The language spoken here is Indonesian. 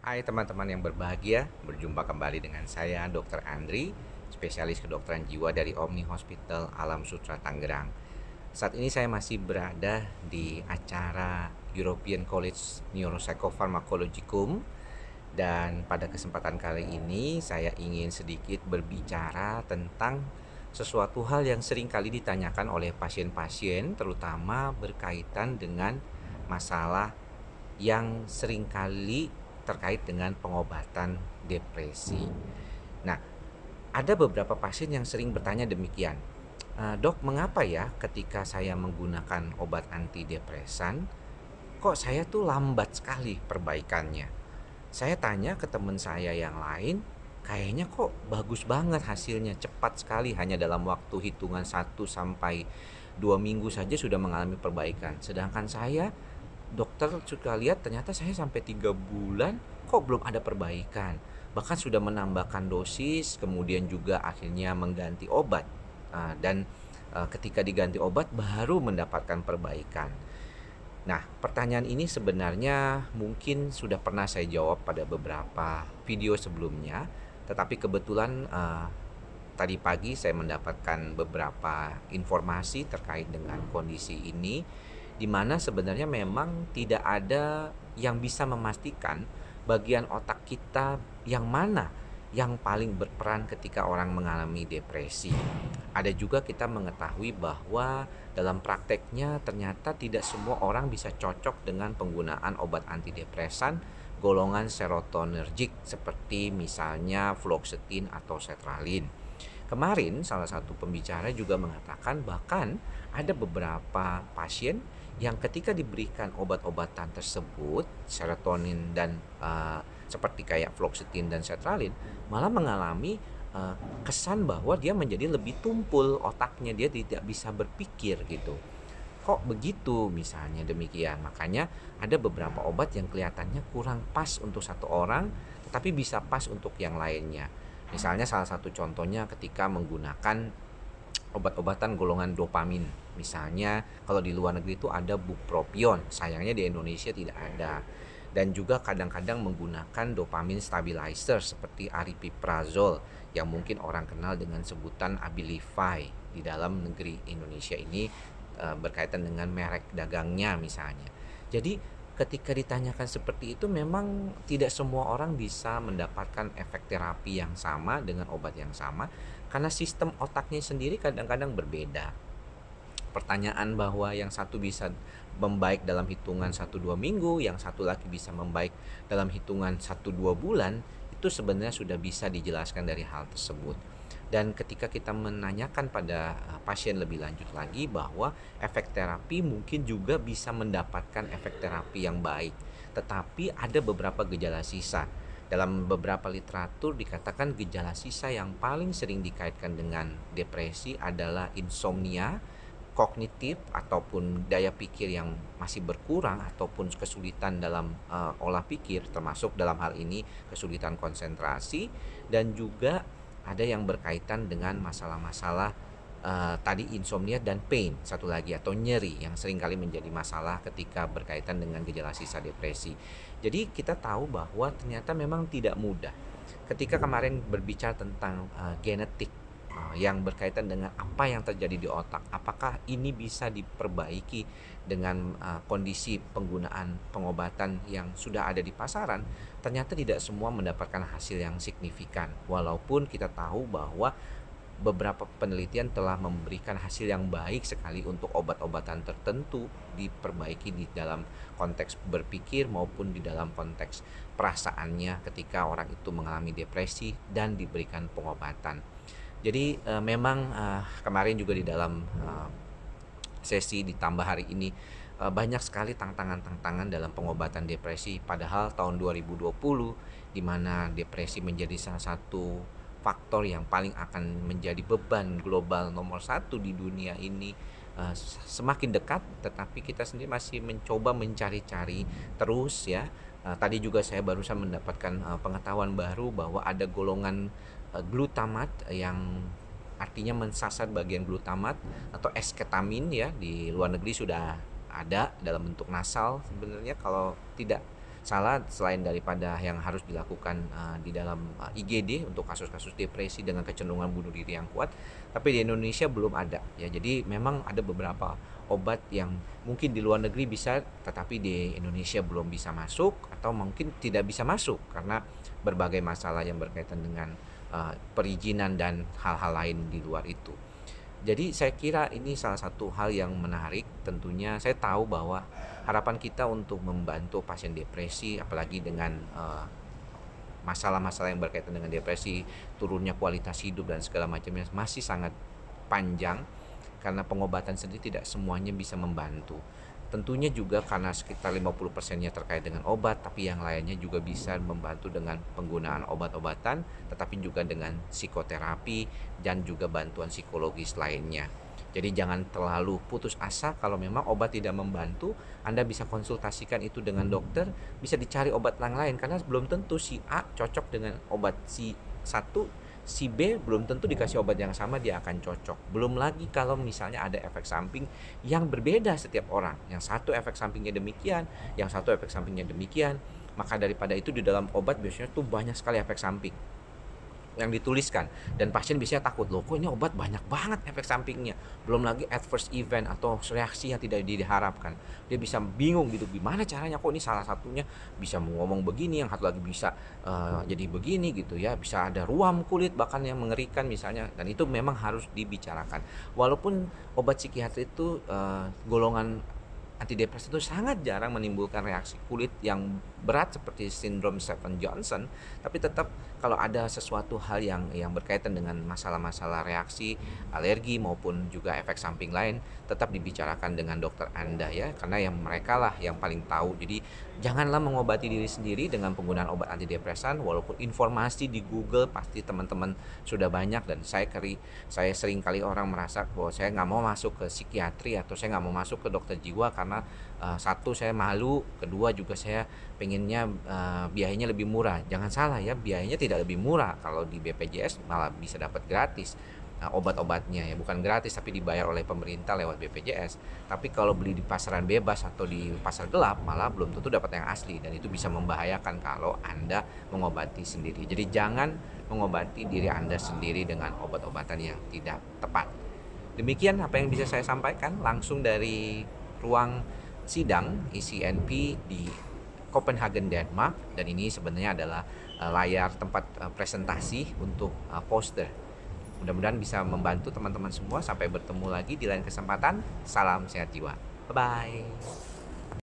Hai teman-teman yang berbahagia, berjumpa kembali dengan saya Dr. Andri, spesialis kedokteran jiwa dari Omni Hospital Alam Sutra Tangerang. Saat ini saya masih berada di acara European College Neuropsychopharmacologicum dan pada kesempatan kali ini saya ingin sedikit berbicara tentang sesuatu hal yang sering kali ditanyakan oleh pasien-pasien terutama berkaitan dengan masalah yang sering kali terkait dengan pengobatan depresi. Nah, ada beberapa pasien yang sering bertanya demikian. Eh, dok, mengapa ya ketika saya menggunakan obat antidepresan, kok saya tuh lambat sekali perbaikannya? Saya tanya ke teman saya yang lain, kayaknya kok bagus banget hasilnya, cepat sekali hanya dalam waktu hitungan 1 sampai 2 minggu saja sudah mengalami perbaikan. Sedangkan saya dokter suka lihat ternyata saya sampai tiga bulan kok belum ada perbaikan bahkan sudah menambahkan dosis kemudian juga akhirnya mengganti obat ah, dan ah, ketika diganti obat baru mendapatkan perbaikan nah pertanyaan ini sebenarnya mungkin sudah pernah saya jawab pada beberapa video sebelumnya tetapi kebetulan ah, tadi pagi saya mendapatkan beberapa informasi terkait dengan kondisi ini di mana sebenarnya memang tidak ada yang bisa memastikan bagian otak kita yang mana yang paling berperan ketika orang mengalami depresi. Ada juga kita mengetahui bahwa dalam prakteknya ternyata tidak semua orang bisa cocok dengan penggunaan obat antidepresan golongan serotonergik seperti misalnya fluoxetine atau sertralin. Kemarin salah satu pembicara juga mengatakan bahkan ada beberapa pasien yang ketika diberikan obat-obatan tersebut serotonin dan uh, seperti kayak fluoxetine dan sertralin malah mengalami uh, kesan bahwa dia menjadi lebih tumpul otaknya dia tidak bisa berpikir gitu kok begitu misalnya demikian makanya ada beberapa obat yang kelihatannya kurang pas untuk satu orang tetapi bisa pas untuk yang lainnya misalnya salah satu contohnya ketika menggunakan obat-obatan golongan dopamin. Misalnya kalau di luar negeri itu ada bupropion, sayangnya di Indonesia tidak ada. Dan juga kadang-kadang menggunakan dopamin stabilizer seperti aripiprazol yang mungkin orang kenal dengan sebutan Abilify di dalam negeri Indonesia ini eh, berkaitan dengan merek dagangnya misalnya. Jadi ketika ditanyakan seperti itu memang tidak semua orang bisa mendapatkan efek terapi yang sama dengan obat yang sama karena sistem otaknya sendiri kadang-kadang berbeda. Pertanyaan bahwa yang satu bisa membaik dalam hitungan 1 2 minggu, yang satu lagi bisa membaik dalam hitungan 1 2 bulan itu sebenarnya sudah bisa dijelaskan dari hal tersebut. Dan ketika kita menanyakan pada eh, pasien lebih lanjut lagi bahwa efek terapi mungkin juga bisa mendapatkan efek terapi yang baik, tetapi ada beberapa gejala sisa. Dalam beberapa literatur dikatakan gejala sisa yang paling sering dikaitkan dengan depresi adalah insomnia, kognitif ataupun daya pikir yang masih berkurang ataupun kesulitan dalam uh, olah pikir termasuk dalam hal ini kesulitan konsentrasi dan juga ada yang berkaitan dengan masalah-masalah uh, tadi insomnia dan pain satu lagi atau nyeri yang seringkali menjadi masalah ketika berkaitan dengan gejala sisa depresi. Jadi kita tahu bahwa ternyata memang tidak mudah. Ketika kemarin berbicara tentang uh, genetik Ah, yang berkaitan dengan apa yang terjadi di otak. Apakah ini bisa diperbaiki dengan ah, kondisi penggunaan pengobatan yang sudah ada di pasaran? Ternyata tidak semua mendapatkan hasil yang signifikan. Walaupun kita tahu bahwa beberapa penelitian telah memberikan hasil yang baik sekali untuk obat-obatan tertentu diperbaiki di dalam konteks berpikir maupun di dalam konteks perasaannya ketika orang itu mengalami depresi dan diberikan pengobatan. Jadi uh, memang uh, kemarin juga di dalam uh, sesi ditambah hari ini uh, banyak sekali tantangan-tantangan dalam pengobatan depresi padahal tahun 2020 di mana depresi menjadi salah satu faktor yang paling akan menjadi beban global nomor satu di dunia ini uh, semakin dekat tetapi kita sendiri masih mencoba mencari-cari terus ya Uh, tadi juga saya barusan mendapatkan uh, pengetahuan baru bahwa ada golongan Eh, glutamat eh, yang artinya mensasar bagian glutamat atau esketamin ya di luar negeri sudah ada dalam bentuk nasal sebenarnya kalau tidak salah selain daripada yang harus dilakukan uh, di dalam uh, IGD untuk kasus-kasus depresi dengan kecenderungan bunuh diri yang kuat tapi di Indonesia belum ada ya jadi memang ada beberapa obat yang mungkin di luar negeri bisa tetapi di Indonesia belum bisa masuk atau mungkin tidak bisa masuk karena berbagai masalah yang berkaitan dengan uh, perizinan dan hal-hal lain di luar itu. Jadi saya kira ini salah satu hal yang menarik tentunya saya tahu bahwa harapan kita untuk membantu pasien depresi apalagi dengan eh, masalah-masalah yang berkaitan dengan depresi, turunnya kualitas hidup dan segala macamnya masih sangat panjang karena pengobatan sendiri tidak semuanya bisa membantu. Tentunya juga karena sekitar 50%-nya terkait dengan obat, tapi yang lainnya juga bisa membantu dengan penggunaan obat-obatan, tetapi juga dengan psikoterapi dan juga bantuan psikologis lainnya. Jadi jangan terlalu putus asa kalau memang obat tidak membantu, Anda bisa konsultasikan itu dengan dokter, bisa dicari obat yang lain karena belum tentu si A cocok dengan obat si satu si B belum tentu dikasih obat yang sama dia akan cocok. Belum lagi kalau misalnya ada efek samping yang berbeda setiap orang. Yang satu efek sampingnya demikian, yang satu efek sampingnya demikian. Maka daripada itu di dalam obat biasanya tuh banyak sekali efek samping yang dituliskan dan pasien biasanya takut loh kok ini obat banyak banget efek sampingnya belum lagi adverse event atau reaksi yang tidak diharapkan dia bisa bingung gitu gimana caranya kok ini salah satunya bisa ngomong begini yang satu lagi bisa uh, jadi begini gitu ya bisa ada ruam kulit bahkan yang mengerikan misalnya dan itu memang harus dibicarakan walaupun obat psikiatri itu uh, golongan antidepresan itu sangat jarang menimbulkan reaksi kulit yang berat seperti sindrom Stephen Johnson, tapi tetap kalau ada sesuatu hal yang yang berkaitan dengan masalah-masalah reaksi, alergi maupun juga efek samping lain, tetap dibicarakan dengan dokter Anda ya, karena yang mereka lah yang paling tahu. Jadi janganlah mengobati diri sendiri dengan penggunaan obat antidepresan, walaupun informasi di Google pasti teman-teman sudah banyak dan saya keri, saya sering kali orang merasa bahwa saya nggak mau masuk ke psikiatri atau saya nggak mau masuk ke dokter jiwa karena karena uh, satu saya malu, kedua juga saya pengennya uh, biayanya lebih murah. Jangan salah ya, biayanya tidak lebih murah kalau di BPJS malah bisa dapat gratis uh, obat-obatnya ya bukan gratis tapi dibayar oleh pemerintah lewat BPJS tapi kalau beli di pasaran bebas atau di pasar gelap malah belum tentu dapat yang asli dan itu bisa membahayakan kalau anda mengobati sendiri jadi jangan mengobati diri anda sendiri dengan obat-obatan yang tidak tepat demikian apa yang bisa saya sampaikan langsung dari ruang sidang ICNP di Copenhagen, Denmark dan ini sebenarnya adalah eh, layar tempat eh, presentasi untuk eh, poster. Mudah-mudahan bisa membantu teman-teman semua sampai bertemu lagi di lain kesempatan. Salam sehat jiwa. Bye bye.